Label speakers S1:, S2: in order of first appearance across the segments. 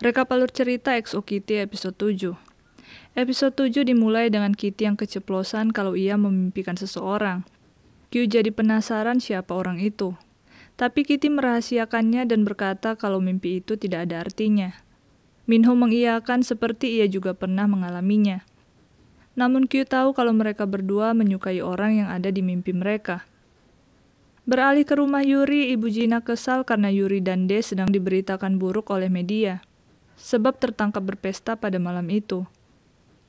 S1: Rekap alur cerita EXO Kitty episode 7. Episode 7 dimulai dengan Kitty yang keceplosan kalau ia memimpikan seseorang. Q jadi penasaran siapa orang itu. Tapi Kitty merahasiakannya dan berkata kalau mimpi itu tidak ada artinya. Minho mengiyakan seperti ia juga pernah mengalaminya. Namun Q tahu kalau mereka berdua menyukai orang yang ada di mimpi mereka. Beralih ke rumah Yuri, Ibu Jina kesal karena Yuri dan De sedang diberitakan buruk oleh media sebab tertangkap berpesta pada malam itu.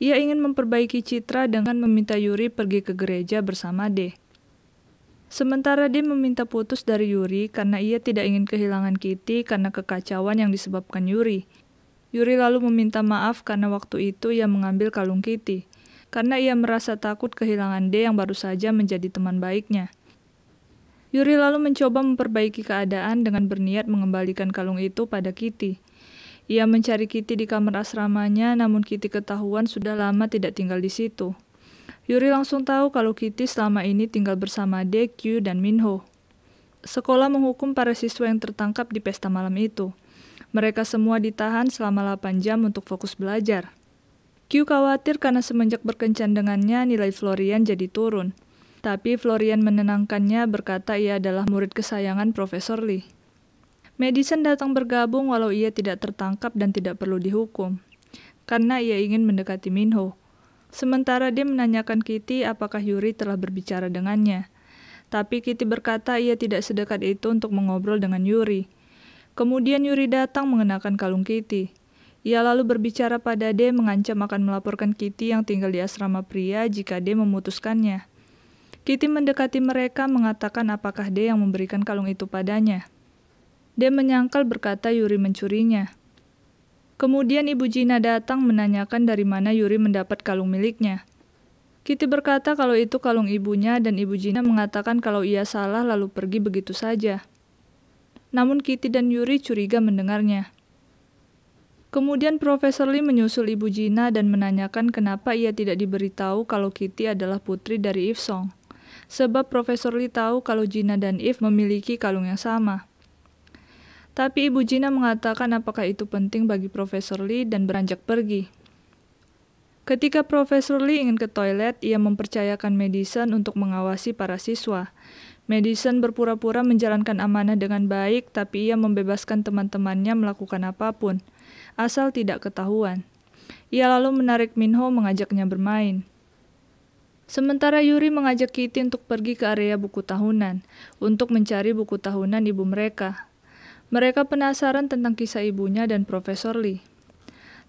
S1: Ia ingin memperbaiki citra dengan meminta Yuri pergi ke gereja bersama D. Sementara D meminta putus dari Yuri karena ia tidak ingin kehilangan Kitty karena kekacauan yang disebabkan Yuri. Yuri lalu meminta maaf karena waktu itu ia mengambil kalung Kitty, karena ia merasa takut kehilangan D yang baru saja menjadi teman baiknya. Yuri lalu mencoba memperbaiki keadaan dengan berniat mengembalikan kalung itu pada Kitty. Ia mencari Kitty di kamar asramanya, namun Kitty ketahuan sudah lama tidak tinggal di situ. Yuri langsung tahu kalau Kitty selama ini tinggal bersama DQ dan Minho. Sekolah menghukum para siswa yang tertangkap di pesta malam itu. Mereka semua ditahan selama 8 jam untuk fokus belajar. Q khawatir karena semenjak berkencan dengannya nilai Florian jadi turun. Tapi Florian menenangkannya berkata ia adalah murid kesayangan Profesor Lee. Madison datang bergabung walau ia tidak tertangkap dan tidak perlu dihukum, karena ia ingin mendekati Minho. Sementara dia menanyakan Kitty apakah Yuri telah berbicara dengannya. Tapi Kitty berkata ia tidak sedekat itu untuk mengobrol dengan Yuri. Kemudian Yuri datang mengenakan kalung Kitty. Ia lalu berbicara pada D mengancam akan melaporkan Kitty yang tinggal di asrama pria jika D memutuskannya. Kitty mendekati mereka mengatakan apakah D yang memberikan kalung itu padanya. Dia menyangkal berkata Yuri mencurinya. Kemudian Ibu Jina datang menanyakan dari mana Yuri mendapat kalung miliknya. Kitty berkata kalau itu kalung ibunya dan Ibu Jina mengatakan kalau ia salah lalu pergi begitu saja. Namun Kitty dan Yuri curiga mendengarnya. Kemudian Profesor Lee menyusul Ibu Jina dan menanyakan kenapa ia tidak diberitahu kalau Kitty adalah putri dari If Song. Sebab Profesor Lee tahu kalau Jina dan If memiliki kalung yang sama. Tapi Ibu Gina mengatakan apakah itu penting bagi Profesor Lee dan beranjak pergi. Ketika Profesor Lee ingin ke toilet, ia mempercayakan Madison untuk mengawasi para siswa. Madison berpura-pura menjalankan amanah dengan baik, tapi ia membebaskan teman-temannya melakukan apapun, asal tidak ketahuan. Ia lalu menarik Minho mengajaknya bermain. Sementara Yuri mengajak Kitty untuk pergi ke area buku tahunan untuk mencari buku tahunan ibu mereka. Mereka penasaran tentang kisah ibunya dan Profesor Lee.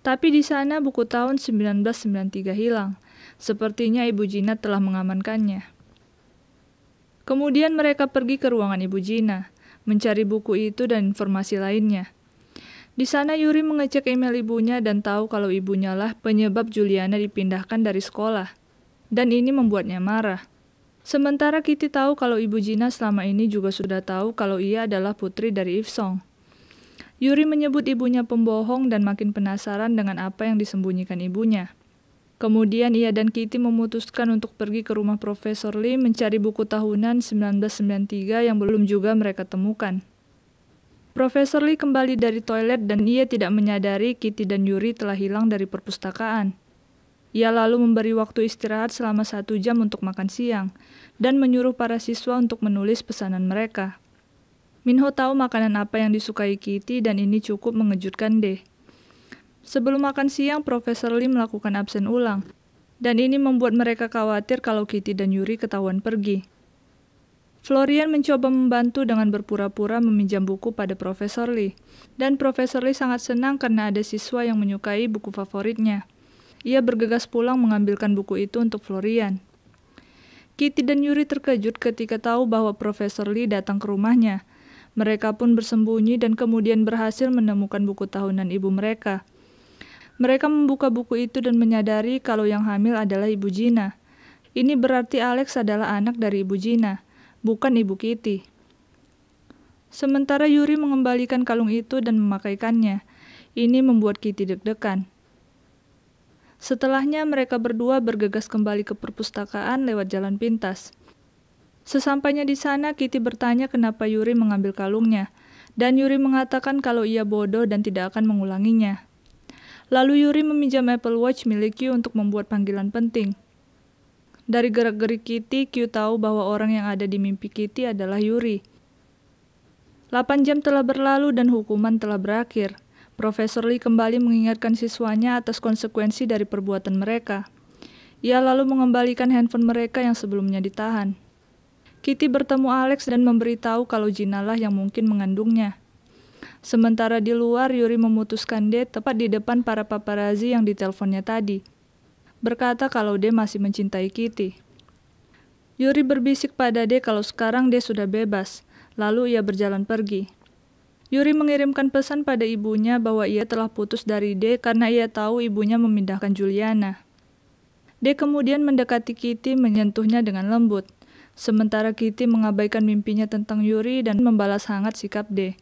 S1: Tapi di sana buku tahun 1993 hilang. Sepertinya Ibu Gina telah mengamankannya. Kemudian mereka pergi ke ruangan Ibu Gina, mencari buku itu dan informasi lainnya. Di sana Yuri mengecek email ibunya dan tahu kalau ibunya lah penyebab Juliana dipindahkan dari sekolah. Dan ini membuatnya marah. Sementara Kitty tahu kalau Ibu Gina selama ini juga sudah tahu kalau ia adalah putri dari If Song. Yuri menyebut ibunya pembohong dan makin penasaran dengan apa yang disembunyikan ibunya. Kemudian ia dan Kitty memutuskan untuk pergi ke rumah Profesor Lee mencari buku tahunan 1993 yang belum juga mereka temukan. Profesor Lee kembali dari toilet dan ia tidak menyadari Kitty dan Yuri telah hilang dari perpustakaan. Ia lalu memberi waktu istirahat selama satu jam untuk makan siang dan menyuruh para siswa untuk menulis pesanan mereka. Minho tahu makanan apa yang disukai Kitty dan ini cukup mengejutkan deh. Sebelum makan siang, Profesor Lee melakukan absen ulang, dan ini membuat mereka khawatir kalau Kitty dan Yuri ketahuan pergi. Florian mencoba membantu dengan berpura-pura meminjam buku pada Profesor Lee, dan Profesor Lee sangat senang karena ada siswa yang menyukai buku favoritnya. Ia bergegas pulang mengambilkan buku itu untuk Florian. Kitty dan Yuri terkejut ketika tahu bahwa Profesor Lee datang ke rumahnya. Mereka pun bersembunyi dan kemudian berhasil menemukan buku tahunan ibu mereka. Mereka membuka buku itu dan menyadari kalau yang hamil adalah ibu Gina. Ini berarti Alex adalah anak dari ibu Gina, bukan ibu Kitty. Sementara Yuri mengembalikan kalung itu dan memakaikannya. Ini membuat Kitty deg-degan. Setelahnya mereka berdua bergegas kembali ke perpustakaan lewat jalan pintas. Sesampainya di sana, Kitty bertanya kenapa Yuri mengambil kalungnya, dan Yuri mengatakan kalau ia bodoh dan tidak akan mengulanginya. Lalu Yuri meminjam Apple Watch milik Q untuk membuat panggilan penting. Dari gerak-gerik Kitty, Q tahu bahwa orang yang ada di mimpi Kitty adalah Yuri. Delapan jam telah berlalu dan hukuman telah berakhir. Profesor Lee kembali mengingatkan siswanya atas konsekuensi dari perbuatan mereka. Ia lalu mengembalikan handphone mereka yang sebelumnya ditahan. Kitty bertemu Alex dan memberitahu kalau Jinalah yang mungkin mengandungnya. Sementara di luar, Yuri memutuskan D tepat di depan para paparazzi yang diteleponnya tadi. Berkata kalau D masih mencintai Kitty. Yuri berbisik pada D kalau sekarang D sudah bebas, lalu ia berjalan pergi. Yuri mengirimkan pesan pada ibunya bahwa ia telah putus dari D karena ia tahu ibunya memindahkan Juliana. D kemudian mendekati Kitty menyentuhnya dengan lembut. Sementara Kitty mengabaikan mimpinya tentang Yuri dan membalas hangat sikap D.